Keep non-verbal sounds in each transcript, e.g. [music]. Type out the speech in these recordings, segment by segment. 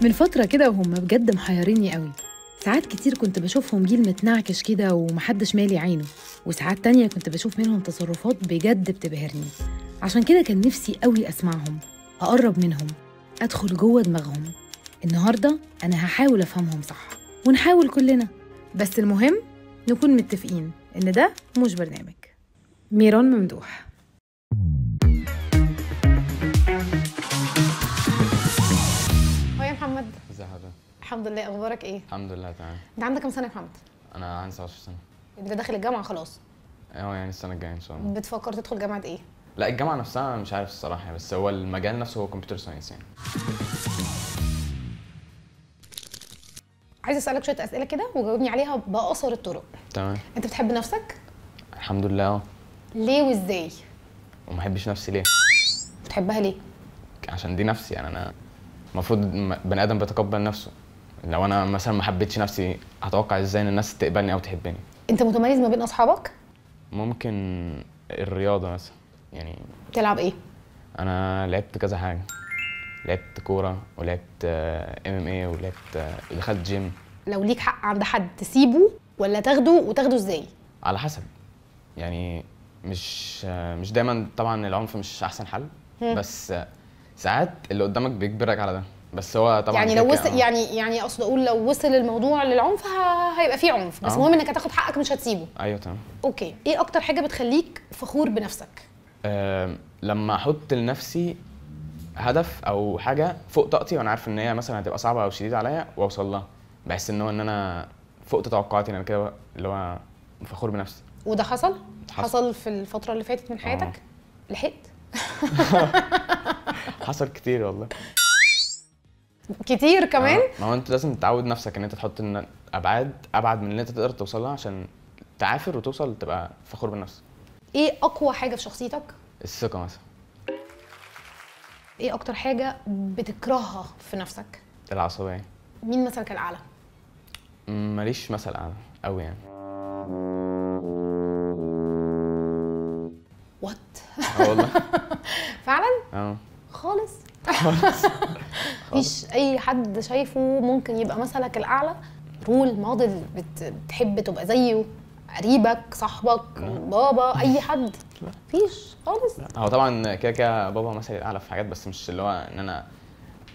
من فترة كده وهم بجد محيريني قوي ساعات كتير كنت بشوفهم جيل متنعكش كده ومحدش مالي عينه وساعات تانية كنت بشوف منهم تصرفات بجد بتبهرني عشان كده كان نفسي قوي أسمعهم أقرب منهم أدخل جوه دماغهم النهاردة أنا هحاول أفهمهم صح ونحاول كلنا بس المهم نكون متفقين إن ده مش برنامج ميران ممدوح الحمد لله اخبارك ايه الحمد لله تمام انت عندك كام سنه يا محمد انا عندي 19 سنه انت داخل الجامعه خلاص اه يعني السنه الجايه ان شاء الله بتفكر تدخل جامعه ايه لا الجامعه نفسها مش عارف الصراحه بس هو المجال نفسه هو كمبيوتر ساينس يعني عايز اسالك شويه اسئله كده وجاوبني عليها باقصر الطرق تمام انت بتحب نفسك الحمد لله اه ليه وازاي وما بحبش نفسي ليه بتحبها ليه عشان دي نفسي يعني انا المفروض بني ادم بيتقبل نفسه لو انا مثلا ما حبيتش نفسي هتوقع ازاي ان الناس تقبلني او تحبني انت متميز ما بين اصحابك ممكن الرياضه مثلا يعني تلعب ايه انا لعبت كذا حاجه لعبت كوره ولعبت آه، ام ام اي ولعبت آه، دخلت جيم لو ليك حق عند حد تسيبه ولا تاخده وتاخده ازاي على حسب يعني مش آه، مش دايما طبعا العنف مش احسن حل بس ساعات اللي قدامك بيجبرك على ده بس هو طبعا يعني لو وصل آه. يعني يعني اقصد اقول لو وصل الموضوع للعنف هيبقى فيه عنف بس آه. المهم انك هتاخد حقك مش هتسيبه ايوه تمام اوكي ايه اكتر حاجه بتخليك فخور بنفسك أه لما احط لنفسي هدف او حاجه فوق طاقتي وانا عارف ان هي مثلا هتبقى صعبه او شديده عليا واوصل لها بحس ان هو ان انا فوق توقعاتي انا يعني كده اللي هو فخور بنفسي وده حصل؟ حصل, حصل في الفتره اللي فاتت من حياتك؟ أوه. لحقت؟ [laughs] [laughs] حصل كتير والله كتير كمان آه. ما هو انت لازم تعود نفسك ان انت تحط ان ابعاد ابعد من اللي انت تقدر توصلها عشان تعافر وتوصل تبقى فخور بنفسك ايه اقوى حاجه في شخصيتك الثقه مثلا ايه اكتر حاجه بتكرهها في نفسك العصبيه مين مثلك الاعلى ماليش مثل اعلى قوي يعني وات آه والله [laughs] فعلا اه خالص مفيش اي حد شايفه ممكن يبقى مثلك الاعلى رول موديل بتحب تبقى زيه قريبك صاحبك بابا اي حد مفيش خالص هو طبعا كده كده بابا مثلي الاعلى في حاجات بس مش اللي هو ان انا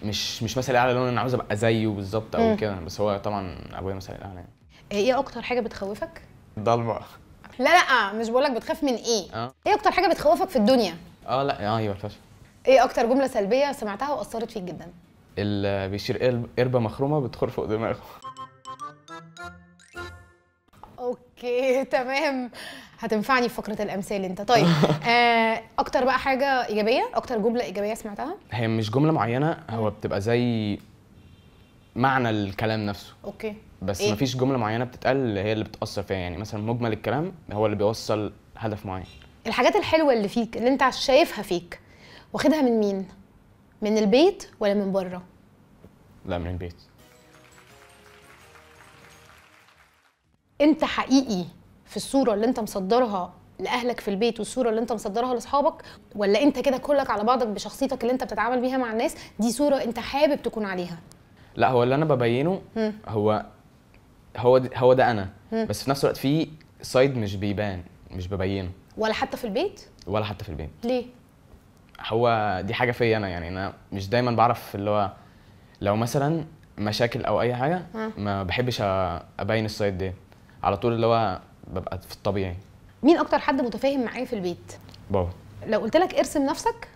مش مش مثلي الاعلى لو انا عاوز ابقى زيه بالظبط او كده بس هو طبعا ابويا مثلي الاعلى يعني ايه, إيه اكتر حاجه بتخوفك ضلمه لا لا مش بقولك بتخاف من ايه أه؟ ايه اكتر حاجه بتخوفك في الدنيا اه لا آه، ايوه الفشل ايه اكتر جمله سلبيه سمعتها واثرت فيك جدا اللي بيشير قربه مخرومه بتخر فوق دماغه اوكي تمام هتنفعني في فقره الامثال انت طيب [laughs] آه، اكتر بقى حاجه ايجابيه اكتر جمله ايجابيه سمعتها هي مش جمله معينه هو بتبقى زي معنى الكلام نفسه اوكي بس إيه؟ مفيش جمله معينه بتتقال هي اللي بتاثر فيها يعني مثلا مجمل الكلام هو اللي بيوصل هدف معين الحاجات الحلوه اللي فيك اللي انت شايفها فيك واخدها من مين من البيت ولا من بره لا من البيت انت حقيقي في الصوره اللي انت مصدرها لاهلك في البيت والصوره اللي انت مصدرها لاصحابك ولا انت كده كلك على بعضك بشخصيتك اللي انت بتتعامل بيها مع الناس دي صوره انت حابب تكون عليها لا هو اللي انا ببينه م. هو هو ده هو ده انا م. بس في نفس الوقت في سايد مش بيبان مش ببينه ولا حتى في البيت ولا حتى في البيت ليه هو دي حاجه فيا انا يعني انا مش دايما بعرف اللي هو لو مثلا مشاكل او اي حاجه ما بحبش ابين السايد دي على طول اللي هو ببقى في الطبيعي مين اكتر حد متفاهم معايا في البيت بابا لو قلت لك ارسم نفسك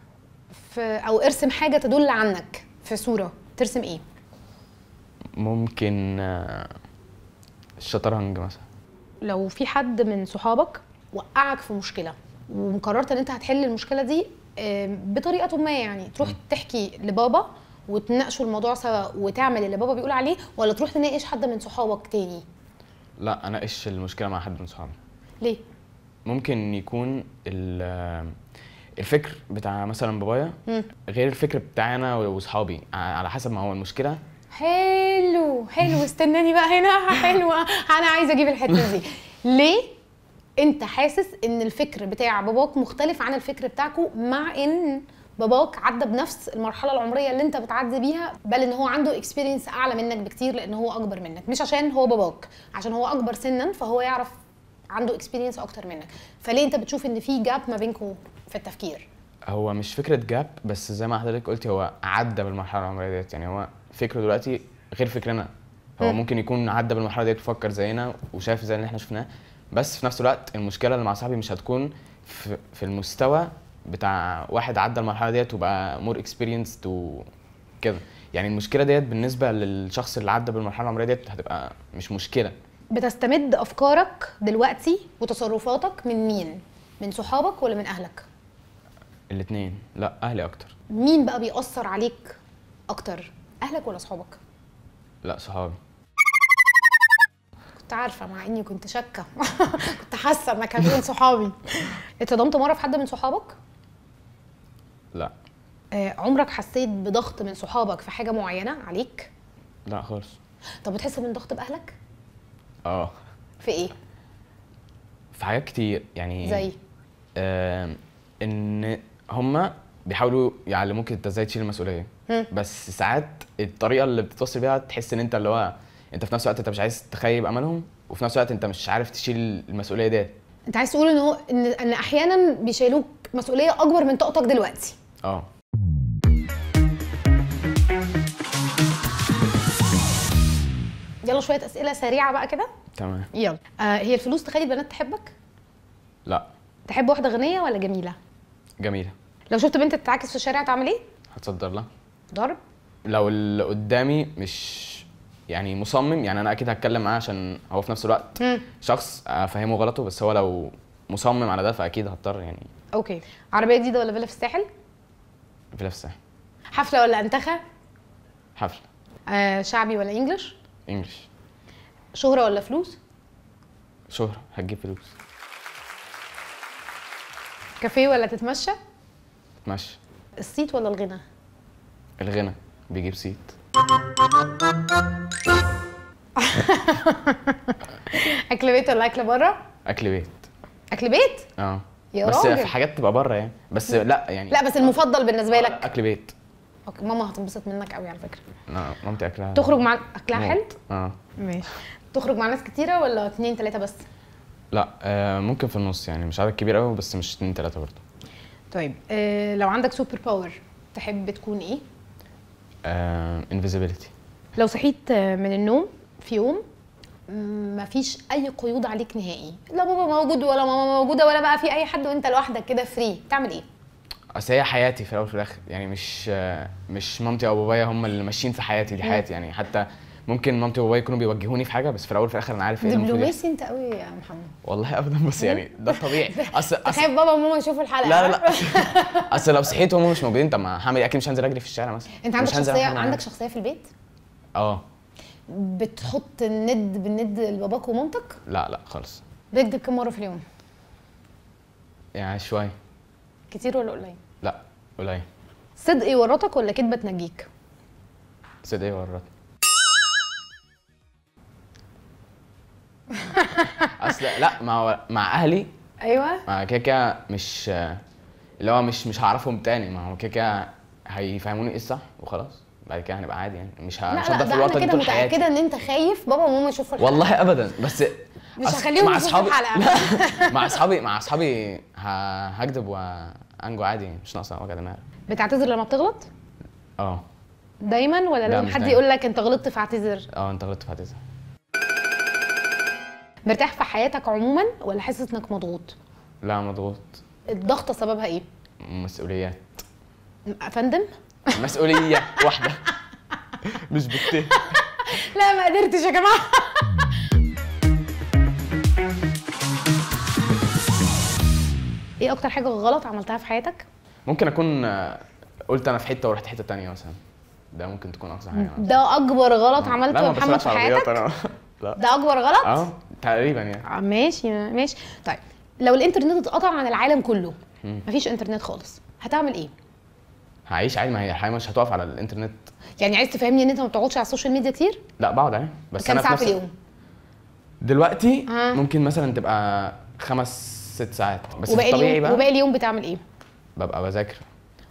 في او ارسم حاجه تدل عنك في صوره ترسم ايه ممكن آه، الشطرنج مثلا لو في حد من صحابك وقعك في مشكله وقررت ان انت هتحل المشكله دي بطريقه ما يعني تروح تحكي لبابا وتناقشوا الموضوع سوا وتعمل اللي بابا بيقول عليه ولا تروح تناقش حد من صحابك تاني لا اناقش المشكله مع حد من صحابي ليه ممكن يكون الفكر بتاع مثلا بابايا غير الفكر بتاعنا واصحابي على حسب ما هو المشكله حلو حلو استناني بقى هنا [laughs] حلوه انا عايزه اجيب الحته دي [laughs] ليه انت حاسس ان الفكر بتاع باباك مختلف عن الفكر بتاعكو مع ان باباك عدى بنفس المرحله العمريه اللي انت بتعدي بيها بل ان هو عنده اكسبيرينس اعلى منك بكتير لان هو اكبر منك مش عشان هو باباك عشان هو اكبر سنا فهو يعرف عنده اكسبيرينس اكتر منك فليه انت بتشوف ان في جاب ما بينكو في التفكير هو مش فكره جاب بس زي ما حضرتك قلتي هو عدى بالمرحله العمريه ديت يعني هو فكره دلوقتي غير فكرنا هو م. ممكن يكون عدى بالمرحله ديت وفكر زينا وشاف زي اللي احنا شفناه بس في نفس الوقت المشكله اللي مع صاحبي مش هتكون في, في المستوى بتاع واحد عدى المرحله ديت وبقى مور اكسبيرينسد وكده يعني المشكله ديت بالنسبه للشخص اللي عدى بالمرحله العمريه ديت هتبقى مش مشكله بتستمد افكارك دلوقتي وتصرفاتك من مين من صحابك ولا من اهلك الاثنين لا اهلي اكتر مين بقى بيأثر عليك اكتر اهلك ولا صحابك لا صحابي كنت عارفه مع اني كنت شاكه [laughs] كنت حاسه انك هتقول صحابي اتصدمت مره في حد من صحابك؟ لا آه عمرك حسيت بضغط من صحابك في حاجه معينه عليك؟ لا خالص طب بتحس من ضغط باهلك؟ اه في ايه؟ في حاجات كتير يعني زي آه ان هما بيحاولوا يعلموك انت ازاي تشيل المسؤوليه بس ساعات الطريقه اللي بتتوصل بيها تحس ان انت اللي هو انت في نفس الوقت انت مش عايز تخيب املهم وفي نفس الوقت انت مش عارف تشيل المسؤوليه ديت انت عايز تقول ان هو ان, إن احيانا بيشيلوك مسؤوليه اكبر من طاقتك دلوقتي اه يلا شويه اسئله سريعه بقى كده تمام يلا آه هي الفلوس تخلي البنات تحبك لا تحب واحده غنيه ولا جميله جميله لو شفت بنت بتتعاكس في الشارع تعمل ايه هتصدر لها ضرب لو اللي قدامي مش يعني مصمم يعني انا اكيد هتكلم معاه عشان هو في نفس الوقت مم. شخص افهمه آه، غلطه بس هو لو مصمم على ده فاكيد هضطر يعني اوكي عربيه جديده ولا فيلا في الساحل فيلا في الساحل حفله ولا انتخه حفله آه شعبي ولا انجلش انجلش شهره ولا فلوس شهره هتجيب فلوس كافيه ولا تتمشى تتمشى الصيت ولا الغنى الغنى بيجيب صيت [laughs] اكل بيت ولا اكل بره؟ اكل بيت اكل بيت؟ اه يا بس راجل. في حاجات تبقى بره يعني بس لا يعني لا بس المفضل بالنسبه لك اكل بيت اوكي ماما هتنبسط منك قوي على فكره اه مامتي اكلها تخرج مع اكلها حلو؟ اه ماشي تخرج مع ناس كتيره ولا اتنين تلاته بس؟ لا آه ممكن في النص يعني مش عدد كبير قوي بس مش اتنين تلاته برضه طيب آه لو عندك سوبر باور تحب تكون ايه؟ انفيزيبيليتي آه، لو صحيت من النوم في يوم مفيش اي قيود عليك نهائي لا بابا موجود ولا ماما موجوده ولا بقى في اي حد وانت لوحدك كده فري تعمل ايه اصل هي حياتي في الاول وفي الاخر يعني مش مش مامتي او بابايا هم اللي ماشيين في حياتي دي حياتي يعني حتى ممكن مامتي وبابايا يكونوا بيوجهوني في حاجه بس في الاول وفي الاخر انا عارف ايه دبلوماسي انت قوي يا محمد والله ابدا بس يعني ده الطبيعي [laughs] اصل تخيل بابا وماما يشوفوا الحلقه لا لا لا [laughs] اصل لو صحيت وهم مش موجودين طب ما هعمل إيه؟ اكيد مش هنزل اجري في الشارع مثلا انت عندك شخصيه عندك شخصيه في البيت؟ اه بتحط الند بالند لباباك ومامتك؟ لا لا خالص بتكذب كم مره في اليوم؟ يعني شويه كتير ولا قليل؟ لا قليل صدق يورطك ولا كدبه تنجيك؟ صدق يورطك اصل لا ما هو مع اهلي ايوه ما كده كده مش اللي هو مش مش هعرفهم تاني ما هو كده كده هيفهموني ايه الصح وخلاص بعد كده هنبقى عادي يعني مش مش هفضل في الوقت ده كده متاكده ان انت خايف بابا وماما يشوفوا الحلقه والله ابدا بس مش هخليهم يشوفوا الحلقه [laughs] مع اصحابي مع اصحابي هكذب وانجو عادي مش ناقصه وجع دماغ بتعتذر لما بتغلط؟ اه دايما ولا لما حد يقول لك انت غلطت فاعتذر؟ اه انت غلطت فاعتذر مرتاح في حياتك عموما ولا حاسس انك مضغوط لا مضغوط الضغطه سببها ايه مسؤوليات فندم مسؤوليه واحده مش بت لا ما قدرتش يا جماعه ايه اكتر حاجه غلط عملتها في حياتك ممكن اكون آه، قلت انا في حته ورحت حته تانية مثلا ده ممكن تكون اقصى حاجه ده اكبر غلط عملته محمد في حياتك [laughs] ده اكبر غلط اه تقريبا يعني آه، ماشي ماشي طيب لو الانترنت اتقطع عن العالم كله مفيش انترنت خالص هتعمل ايه؟ هعيش عادي ما هي الحياه مش هتقف على الانترنت يعني عايز تفهمني ان انت ما بتقعدش على السوشيال ميديا كتير؟ لا بقعد عليه بس كم ساعه في اليوم؟ دلوقتي آه. ممكن مثلا تبقى خمس ست ساعات بس وباقي اليوم بقى وباقي اليوم بتعمل ايه؟ ببقى بذاكر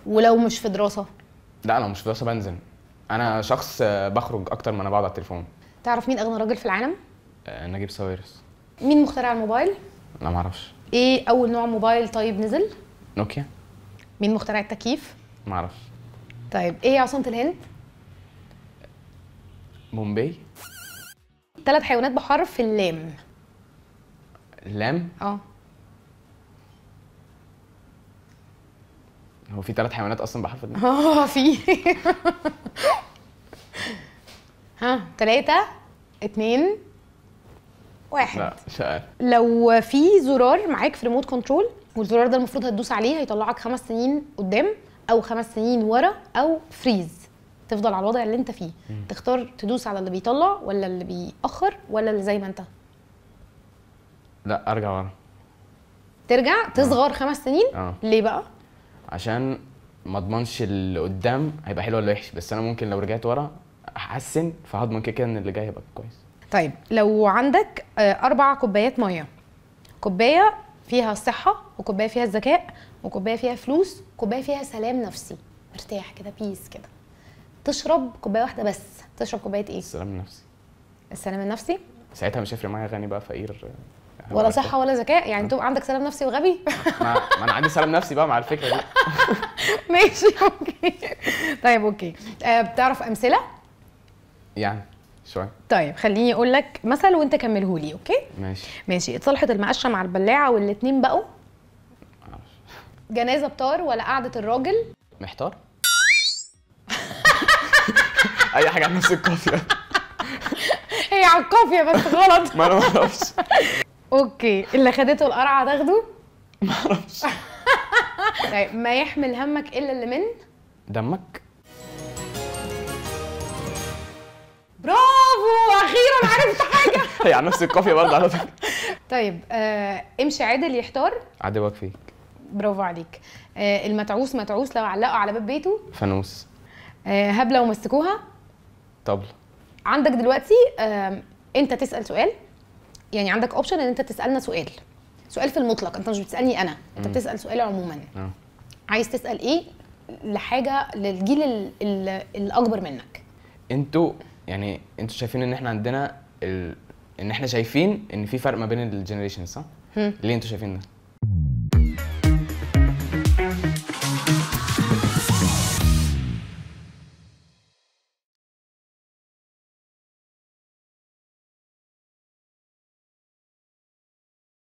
ولو مش في دراسه؟ لا لو مش في دراسه بنزل انا شخص بخرج اكتر ما انا بقعد على التليفون تعرف مين اغنى راجل في العالم؟ آه، نجيب ساويرس مين مخترع الموبايل؟ لا معرفش ايه اول نوع موبايل طيب نزل؟ نوكيا مين مخترع التكييف؟ معرفش طيب ايه عاصمة الهند؟ بومبي ثلاث حيوانات بحرف اللام اللام؟ اه هو في ثلاث حيوانات اصلا بحرف اللام؟ اه في [laughs] ها ثلاثة اثنين واحد لا لو في زرار معاك في ريموت كنترول والزرار ده المفروض هتدوس عليه هيطلعك خمس سنين قدام او خمس سنين ورا او فريز تفضل على الوضع اللي انت فيه م. تختار تدوس على اللي بيطلع ولا اللي بيأخر ولا اللي زي ما انت لا ارجع ورا ترجع آه. تصغر خمس سنين آه. ليه بقى عشان ما اضمنش اللي قدام هيبقى حلو ولا وحش بس انا ممكن لو رجعت ورا احسن فهضمن كده كده ان اللي جاي هيبقى كويس طيب لو عندك آه، اربع كوبايات ميه كوبايه فيها الصحه وكوبايه فيها الذكاء وكوبايه فيها فلوس وكوبايه فيها سلام نفسي مرتاح كده بيس كده تشرب كوبايه واحده بس تشرب كوبايه ايه السلام النفسي السلام النفسي ساعتها مش هيفرق معايا غني بقى فقير ولا صحه ولا ذكاء يعني انت عندك سلام نفسي وغبي ما, انا عندي سلام نفسي بقى مع الفكره دي [laughs] ماشي اوكي طيب اوكي آه، بتعرف امثله يعني طيب خليني اقول لك مثل وانت كمله لي اوكي ماشي ماشي اتصلحت المقشه مع البلاعه والاثنين بقوا جنازه بطار ولا قعده الراجل محتار [laughs] اي حاجه عن نفس القافيه [laughs] هي على القافيه بس غلط [laughs] ما انا معرفش اعرفش اوكي اللي خدته القرعه تاخده ما اعرفش طيب ما يحمل همك الا اللي من دمك واخيرا عرفت حاجه [laughs] هي على نفس القافيه برضه على فكره طيب آه، امشي عادل يحتار عدوك فيك برافو عليك آه، المتعوس متعوس لو علقوا على باب بيته فانوس آه، هبله ومسكوها طبلة عندك دلوقتي آه، انت تسال سؤال يعني عندك اوبشن ان انت تسالنا سؤال سؤال في المطلق انت مش بتسالني انا انت بتسال سؤال عموما آه. عايز تسال ايه لحاجه للجيل ال ال الاكبر منك انتوا يعني انتوا شايفين ان احنا عندنا ال... ان احنا شايفين ان في فرق ما بين الجنريشن صح؟ ليه انتوا شايفين ده؟